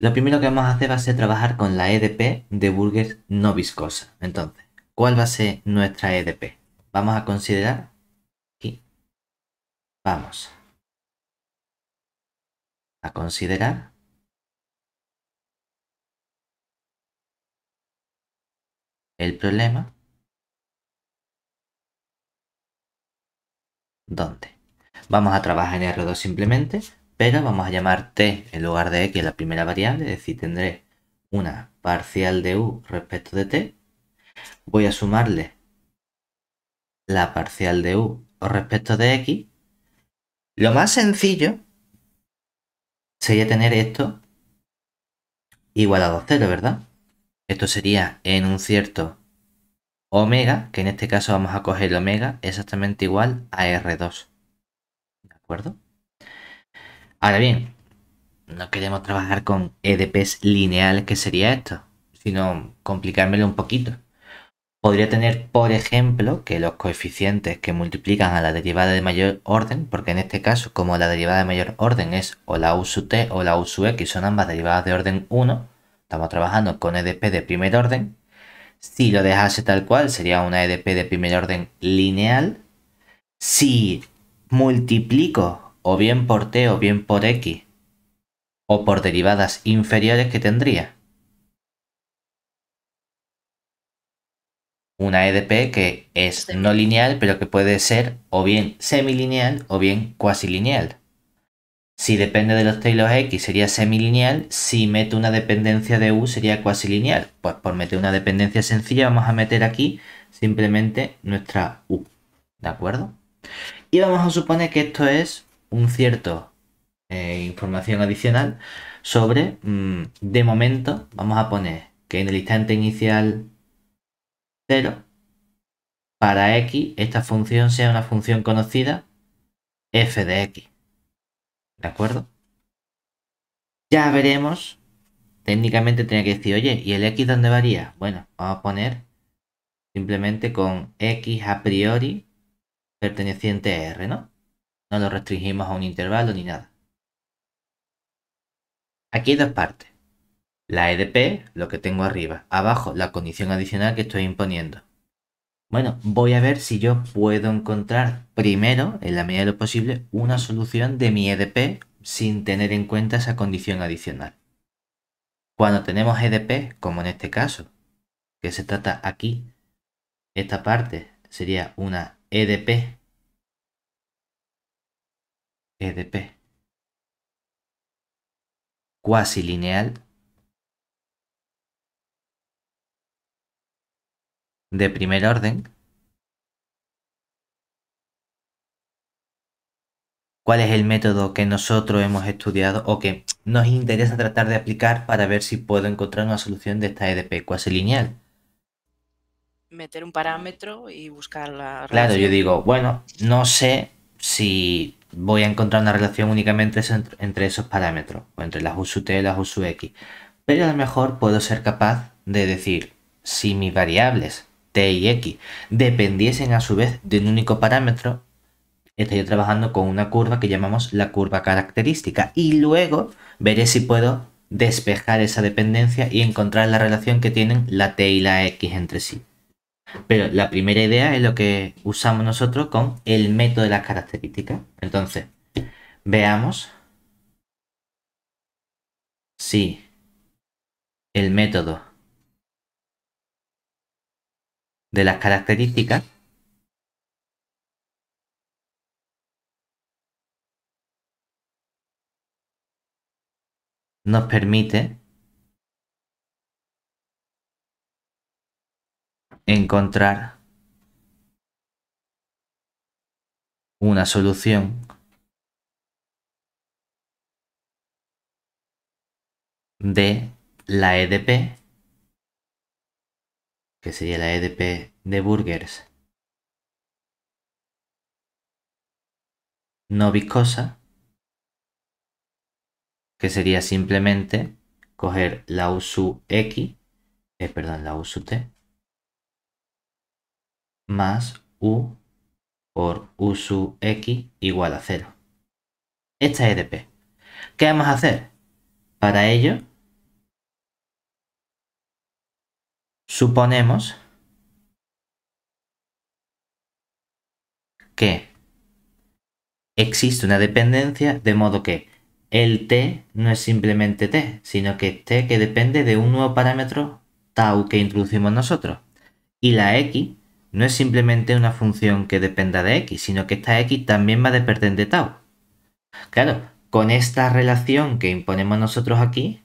Lo primero que vamos a hacer va a ser trabajar con la EDP de burgers no viscosa. Entonces, ¿cuál va a ser nuestra EDP? Vamos a considerar aquí. Vamos a considerar el problema ¿Dónde? Vamos a trabajar en R2 simplemente pero vamos a llamar t en lugar de x e, la primera variable, es decir, tendré una parcial de u respecto de t. Voy a sumarle la parcial de u respecto de x. Lo más sencillo sería tener esto igual a 0, ¿verdad? Esto sería en un cierto omega, que en este caso vamos a coger omega exactamente igual a R2. ¿De acuerdo? Ahora bien, no queremos trabajar con EDPs lineales, que sería esto, sino complicármelo un poquito. Podría tener, por ejemplo, que los coeficientes que multiplican a la derivada de mayor orden, porque en este caso, como la derivada de mayor orden es o la U sub t o la U sub x, son ambas derivadas de orden 1, estamos trabajando con EDP de primer orden. Si lo dejase tal cual, sería una EDP de primer orden lineal. Si multiplico o bien por t o bien por x, o por derivadas inferiores que tendría. Una EDP que es no lineal, pero que puede ser o bien semilineal o bien cuasilineal. Si depende de los los X sería semilineal, si meto una dependencia de U sería cuasilineal. Pues por meter una dependencia sencilla vamos a meter aquí simplemente nuestra U. ¿De acuerdo? Y vamos a suponer que esto es un cierto eh, información adicional sobre, mm, de momento, vamos a poner que en el instante inicial 0, para x, esta función sea una función conocida f de x. ¿De acuerdo? Ya veremos. Técnicamente tenía que decir, oye, ¿y el x dónde varía? Bueno, vamos a poner simplemente con x a priori perteneciente a R, ¿no? No lo restringimos a un intervalo ni nada. Aquí hay dos partes. La EDP, lo que tengo arriba. Abajo, la condición adicional que estoy imponiendo. Bueno, voy a ver si yo puedo encontrar primero, en la medida de lo posible, una solución de mi EDP sin tener en cuenta esa condición adicional. Cuando tenemos EDP, como en este caso, que se trata aquí, esta parte sería una EDP EDP, cuasi lineal de primer orden. ¿Cuál es el método que nosotros hemos estudiado o que nos interesa tratar de aplicar para ver si puedo encontrar una solución de esta EDP cuasi lineal? Meter un parámetro y buscar la... Relación. Claro, yo digo, bueno, no sé si voy a encontrar una relación únicamente entre esos parámetros, o entre las USUT y las x. Pero a lo mejor puedo ser capaz de decir, si mis variables t y x dependiesen a su vez de un único parámetro, estaría trabajando con una curva que llamamos la curva característica. Y luego veré si puedo despejar esa dependencia y encontrar la relación que tienen la t y la x entre sí. Pero la primera idea es lo que usamos nosotros con el método de las características. Entonces, veamos si el método de las características nos permite encontrar una solución de la EDP, que sería la EDP de Burgers no viscosa, que sería simplemente coger la USU X, eh, perdón, la USU T, más U por U sub X igual a 0. Esta es de P. ¿Qué vamos a hacer? Para ello, suponemos que existe una dependencia de modo que el t no es simplemente t, sino que t que depende de un nuevo parámetro tau que introducimos nosotros. Y la x no es simplemente una función que dependa de x, sino que esta x también va a depender de tau. Claro, con esta relación que imponemos nosotros aquí,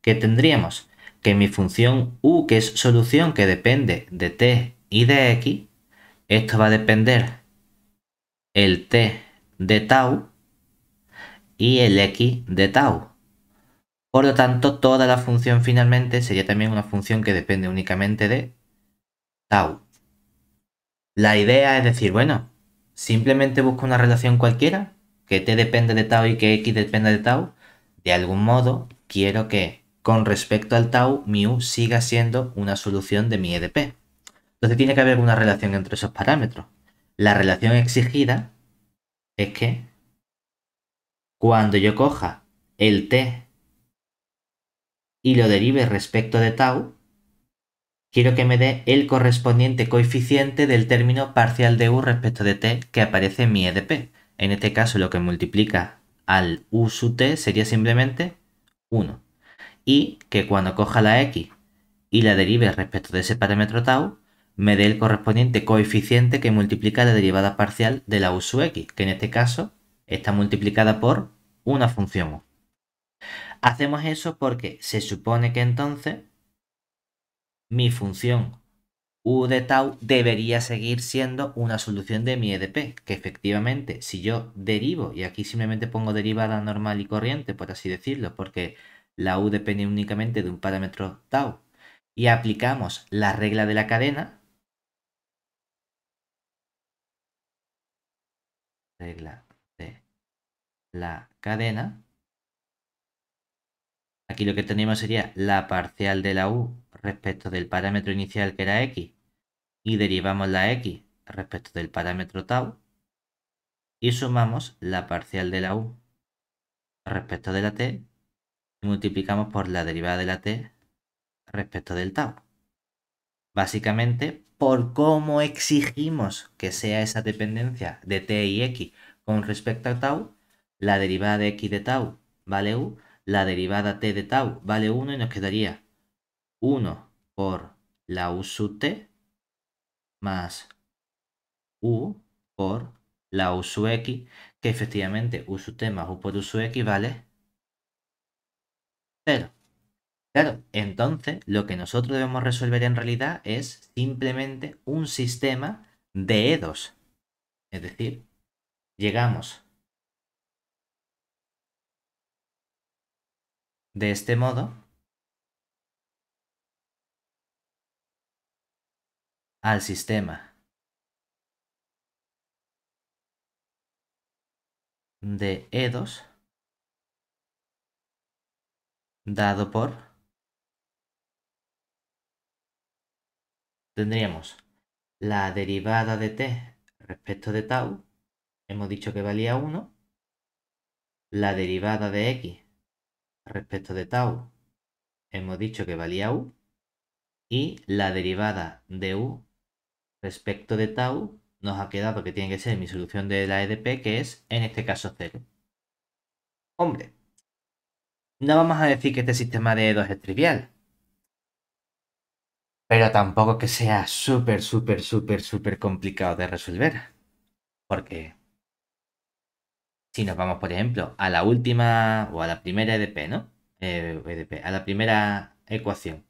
¿qué tendríamos? Que mi función u, que es solución que depende de t y de x, esto va a depender el t de tau y el x de tau. Por lo tanto, toda la función finalmente sería también una función que depende únicamente de tau. La idea es decir, bueno, simplemente busco una relación cualquiera, que T depende de tau y que X dependa de tau. De algún modo, quiero que con respecto al tau, mu siga siendo una solución de mi EDP. Entonces tiene que haber una relación entre esos parámetros. La relación exigida es que cuando yo coja el t y lo derive respecto de tau, quiero que me dé el correspondiente coeficiente del término parcial de u respecto de t que aparece en mi EDP. En este caso lo que multiplica al u sub t sería simplemente 1. Y que cuando coja la x y la derive respecto de ese parámetro tau, me dé el correspondiente coeficiente que multiplica la derivada parcial de la u sub x, que en este caso está multiplicada por una función u. Hacemos eso porque se supone que entonces mi función u de tau debería seguir siendo una solución de mi EDP, que efectivamente si yo derivo, y aquí simplemente pongo derivada normal y corriente, por así decirlo, porque la u depende únicamente de un parámetro tau, y aplicamos la regla de la cadena, regla de la cadena, aquí lo que tenemos sería la parcial de la u respecto del parámetro inicial que era x y derivamos la x respecto del parámetro tau y sumamos la parcial de la u respecto de la t y multiplicamos por la derivada de la t respecto del tau. Básicamente, por cómo exigimos que sea esa dependencia de t y x con respecto a tau, la derivada de x de tau vale u, la derivada t de tau vale 1 y nos quedaría 1 por la t más U por la x, que efectivamente t más U por x vale 0. Claro, entonces lo que nosotros debemos resolver en realidad es simplemente un sistema de E2. Es decir, llegamos de este modo al sistema de E2 dado por tendríamos la derivada de t respecto de tau hemos dicho que valía 1 la derivada de x respecto de tau hemos dicho que valía u y la derivada de u respecto de tau, nos ha quedado que tiene que ser mi solución de la EDP, que es en este caso 0. Hombre, no vamos a decir que este sistema de E2 es trivial. Pero tampoco que sea súper, súper, súper, súper complicado de resolver. Porque si nos vamos, por ejemplo, a la última o a la primera EDP, ¿no? EDP, eh, e a la primera ecuación.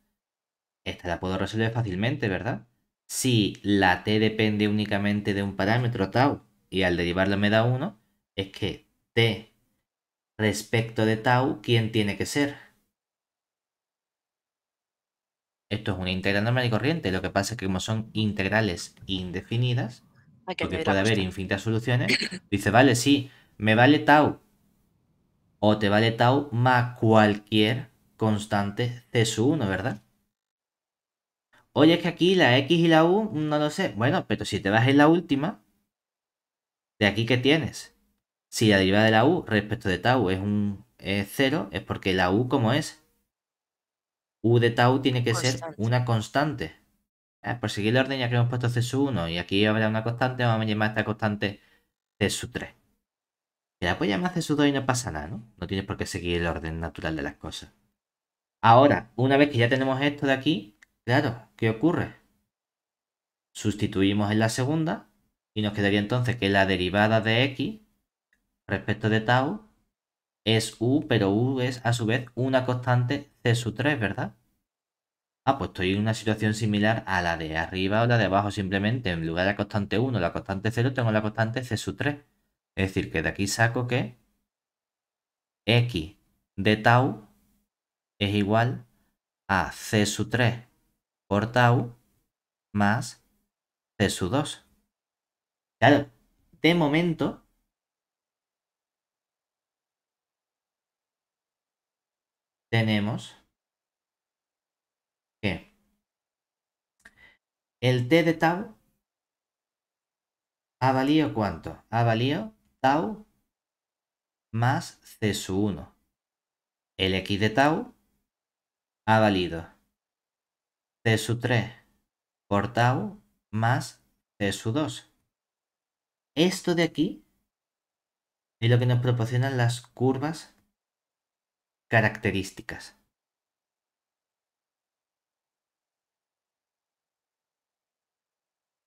Esta la puedo resolver fácilmente, ¿verdad? si la t depende únicamente de un parámetro tau y al derivarlo me da 1, es que t respecto de tau, ¿quién tiene que ser? Esto es una integral normal y corriente. Lo que pasa es que como son integrales indefinidas, porque puede haber infinitas soluciones, dice, vale, sí, me vale tau o te vale tau más cualquier constante c 1, ¿verdad? Oye, es que aquí la X y la U, no lo sé. Bueno, pero si te vas en la última, ¿de aquí que tienes? Si la derivada de la U respecto de tau es un es cero, es porque la U como es. U de tau tiene que ser una constante. Ah, por seguir la orden ya que hemos puesto C 1 y aquí habrá una constante, vamos a llamar a esta constante C 3. Que la puedes llamar C 2 y no pasa nada, ¿no? No tienes por qué seguir el orden natural de las cosas. Ahora, una vez que ya tenemos esto de aquí, Claro, ¿qué ocurre? Sustituimos en la segunda y nos quedaría entonces que la derivada de x respecto de tau es u, pero u es a su vez una constante c sub 3, ¿verdad? Ah, pues estoy en una situación similar a la de arriba o la de abajo, simplemente en lugar de la constante 1, la constante 0, tengo la constante c sub 3. Es decir, que de aquí saco que x de tau es igual a c sub 3 por tau más C 2. Claro, de momento... Tenemos que el T de tau ha valido cuánto? Ha valido tau más C 1. El X de tau ha valido C 3 por tau más C su 2. Esto de aquí es lo que nos proporcionan las curvas características.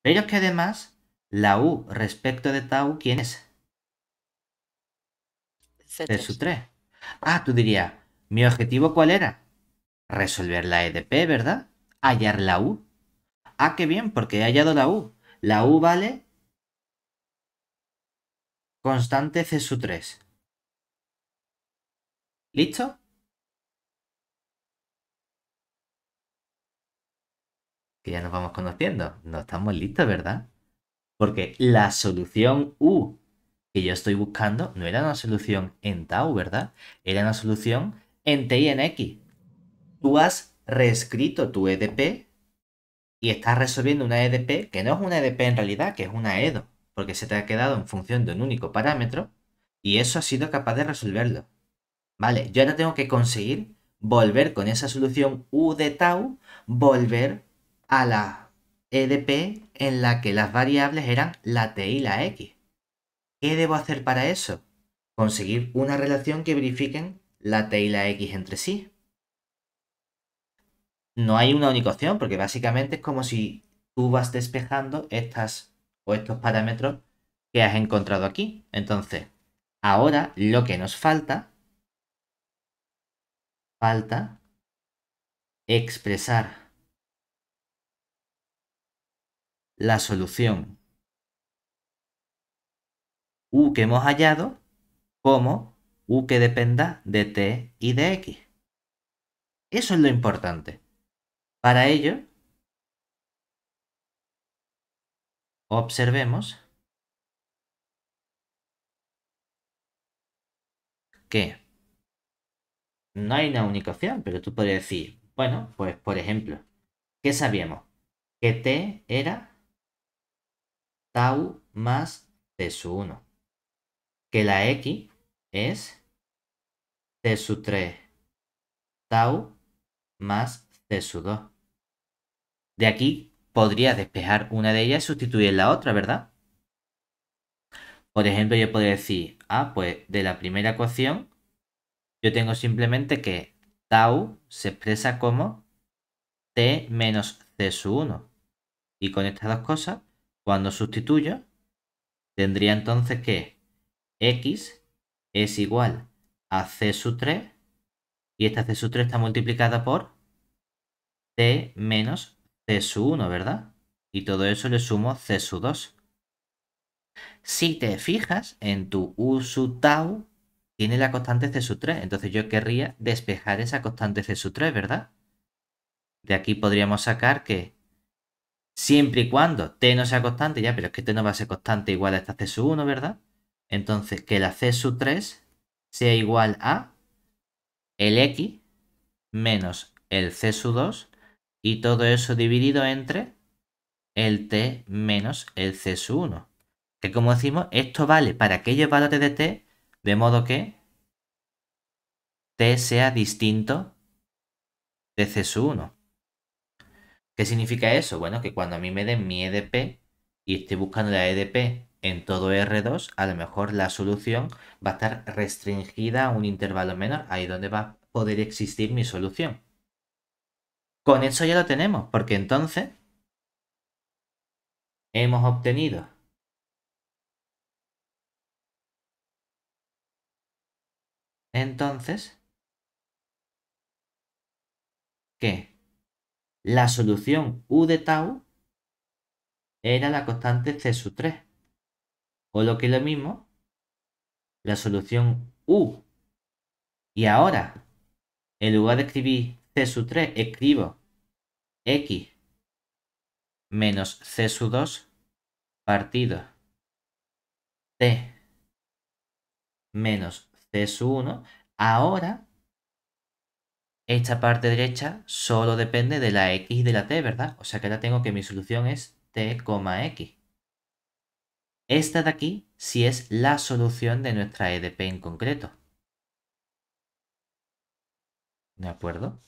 Pero es que además, la U respecto de tau, ¿quién es? c 3. Ah, tú dirías, ¿mi objetivo cuál era? Resolver la EDP, ¿verdad? hallar la U. Ah, qué bien, porque he hallado la U. La U vale constante C sub 3. ¿Listo? Que ya nos vamos conociendo. No estamos listos, ¿verdad? Porque la solución U que yo estoy buscando no era una solución en tau, ¿verdad? Era una solución en t y en x. Tú has reescrito tu EDP y estás resolviendo una EDP que no es una EDP en realidad, que es una EDO, porque se te ha quedado en función de un único parámetro y eso ha sido capaz de resolverlo. Vale, yo ahora tengo que conseguir volver con esa solución U de tau, volver a la EDP en la que las variables eran la T y la X. ¿Qué debo hacer para eso? Conseguir una relación que verifiquen la T y la X entre sí no hay una única opción, porque básicamente es como si tú vas despejando estas o estos parámetros que has encontrado aquí. Entonces, ahora lo que nos falta, falta expresar la solución u que hemos hallado como u que dependa de t y de x. Eso es lo importante. Para ello, observemos que no hay una única opción, pero tú podrías decir, bueno, pues por ejemplo, ¿qué sabíamos? Que T era tau más T 1. Que la X es T sub 3 tau más T 2 de aquí podría despejar una de ellas y sustituir la otra, ¿verdad? Por ejemplo, yo podría decir, ah, pues de la primera ecuación, yo tengo simplemente que tau se expresa como t menos c sub 1. Y con estas dos cosas, cuando sustituyo, tendría entonces que x es igual a c sub 3 y esta c sub 3 está multiplicada por t menos c 1 ¿verdad? Y todo eso le sumo c 2 Si te fijas, en tu U sub tau tiene la constante C 3, entonces yo querría despejar esa constante C 3, ¿verdad? De aquí podríamos sacar que siempre y cuando T no sea constante, ya, pero es que T no va a ser constante igual a esta C 1, ¿verdad? Entonces, que la C 3 sea igual a el X menos el C 2 y todo eso dividido entre el t menos el c 1. Que como decimos, esto vale para aquellos valores de t, de modo que t sea distinto de c 1. ¿Qué significa eso? Bueno, que cuando a mí me den mi EDP y esté buscando la EDP en todo R2, a lo mejor la solución va a estar restringida a un intervalo menor, ahí donde va a poder existir mi solución. Con eso ya lo tenemos, porque entonces hemos obtenido entonces que la solución U de tau era la constante C sub 3. O lo que es lo mismo, la solución U. Y ahora, en lugar de escribir C sub 3, escribo X menos C sub 2 partido T menos C sub 1. Ahora, esta parte derecha solo depende de la X y de la T, ¿verdad? O sea que ahora tengo que mi solución es T, X. Esta de aquí sí es la solución de nuestra EDP en concreto. ¿De acuerdo?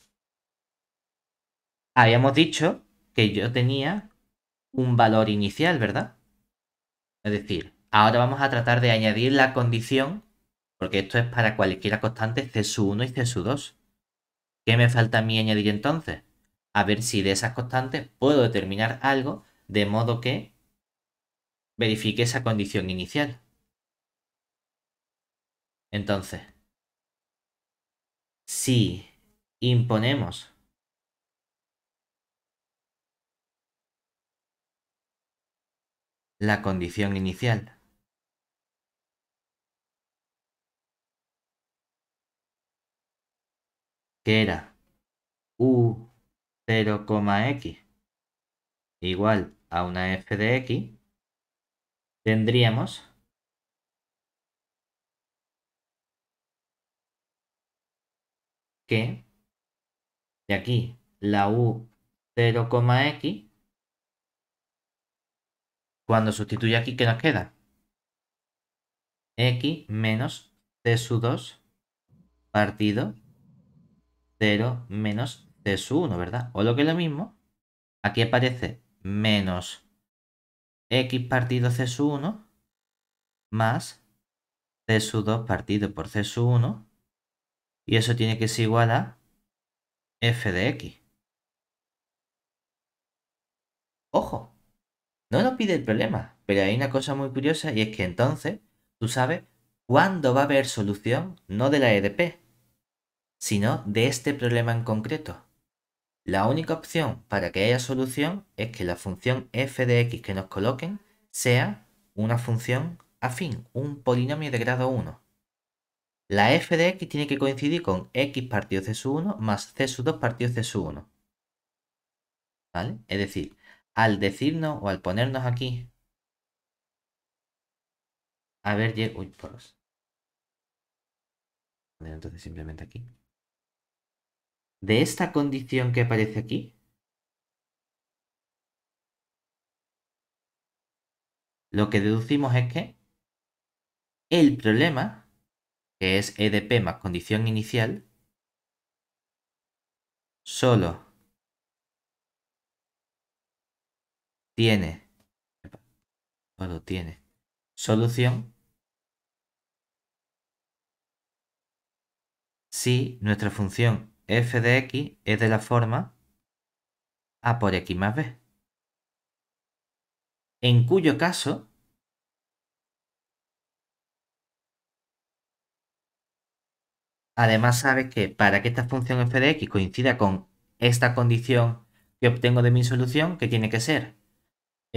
habíamos dicho que yo tenía un valor inicial, ¿verdad? Es decir, ahora vamos a tratar de añadir la condición, porque esto es para cualquiera constante C1 y C2. ¿Qué me falta a mí añadir entonces? A ver si de esas constantes puedo determinar algo de modo que verifique esa condición inicial. Entonces, si imponemos la condición inicial. que era u x igual a una f de x, tendríamos que de aquí la u x cuando sustituye aquí, ¿qué nos queda? X menos C sub 2 partido 0 menos C sub 1, ¿verdad? O lo que es lo mismo, aquí aparece menos X partido C sub 1 más C sub 2 partido por C sub 1 y eso tiene que ser igual a F de X. ¡Ojo! No nos pide el problema, pero hay una cosa muy curiosa y es que entonces tú sabes cuándo va a haber solución no de la EDP, sino de este problema en concreto. La única opción para que haya solución es que la función f de x que nos coloquen sea una función afín, un polinomio de grado 1. La f de x tiene que coincidir con x partido c sub 1 más c sub 2 partido c sub 1. ¿Vale? Es decir, al decirnos o al ponernos aquí A ver. Uy, poros. Entonces simplemente aquí. De esta condición que aparece aquí, lo que deducimos es que el problema, que es EDP más condición inicial, solo tiene, tiene solución si nuestra función f de x es de la forma a por x más b. En cuyo caso, además sabes que para que esta función f de x coincida con esta condición que obtengo de mi solución, que tiene que ser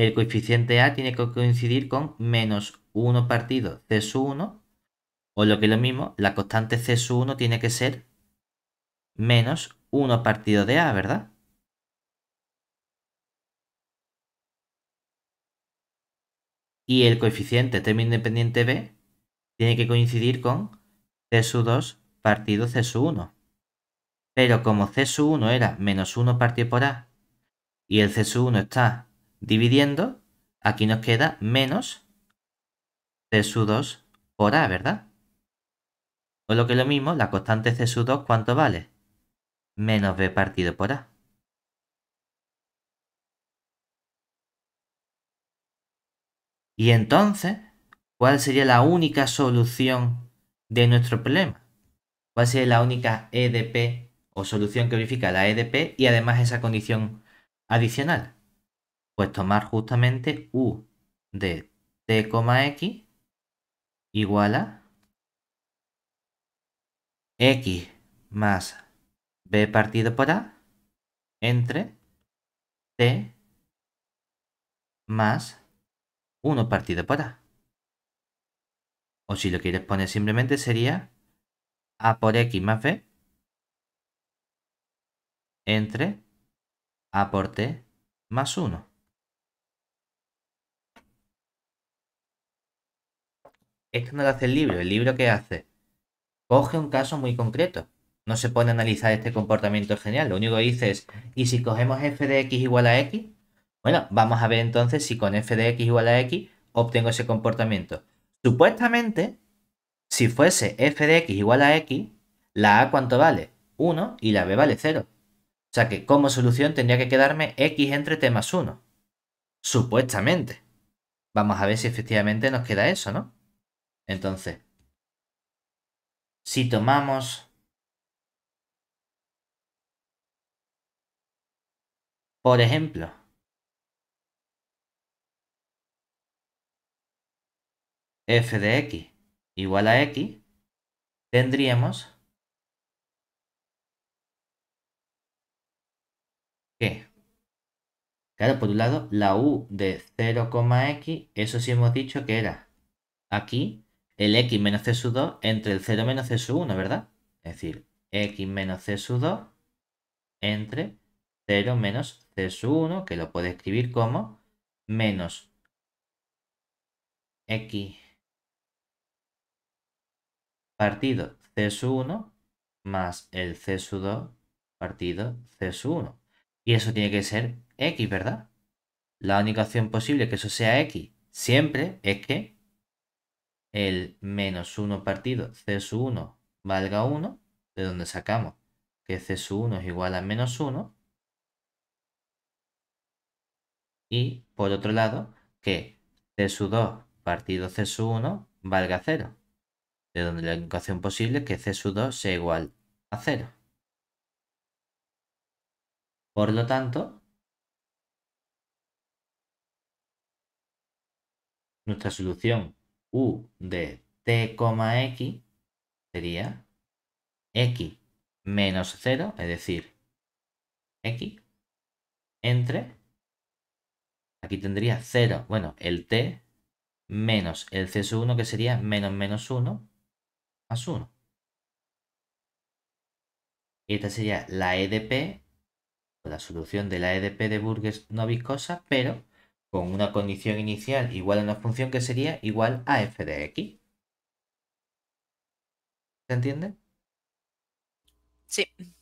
el coeficiente A tiene que coincidir con menos 1 partido C sub 1, o lo que es lo mismo, la constante C sub 1 tiene que ser menos 1 partido de A, ¿verdad? Y el coeficiente término independiente B tiene que coincidir con C 2 partido C 1. Pero como C 1 era menos 1 partido por A y el C sub 1 está dividiendo, aquí nos queda menos C 2 por A, ¿verdad? O lo que es lo mismo, la constante C 2, ¿cuánto vale? Menos B partido por A. Y entonces, ¿cuál sería la única solución de nuestro problema? ¿Cuál sería la única EDP o solución que verifica la EDP y además esa condición adicional? Pues tomar justamente u de t X igual a x más b partido por a entre t más 1 partido por a. O si lo quieres poner simplemente sería a por x más b entre a por t más 1. Esto no lo hace el libro. El libro que hace coge un caso muy concreto. No se pone a analizar este comportamiento genial. Lo único que dice es, ¿y si cogemos f de x igual a x? Bueno, vamos a ver entonces si con f de x igual a x obtengo ese comportamiento. Supuestamente, si fuese f de x igual a x, la a cuánto vale? 1 y la b vale 0. O sea que como solución tendría que quedarme x entre t más 1. Supuestamente. Vamos a ver si efectivamente nos queda eso, ¿no? Entonces, si tomamos Por ejemplo, f de x igual a x, tendríamos que, claro, por un lado, la u de x, eso sí hemos dicho que era aquí el x menos c sub 2 entre el 0 menos c sub 1, ¿verdad? Es decir, x menos c sub 2 entre 0 menos c sub 1, que lo puede escribir como menos x partido c sub 1 más el c sub 2 partido c sub 1. Y eso tiene que ser x, ¿verdad? La única opción posible que eso sea x siempre es que el menos 1 partido C sub 1 valga 1, de donde sacamos que C sub 1 es igual a menos 1. Y por otro lado, que C sub 2 partido C sub 1 valga 0, de donde la ecuación posible es que C sub 2 sea igual a 0. Por lo tanto, nuestra solución u de t, x sería x menos 0, es decir, x entre, aquí tendría 0, bueno, el t menos el c 1 que sería menos menos 1 más 1. Y esta sería la EDP, la solución de la EDP de Burgess no viscosa, pero con una condición inicial igual a una función que sería igual a f de x. ¿Se entiende? Sí.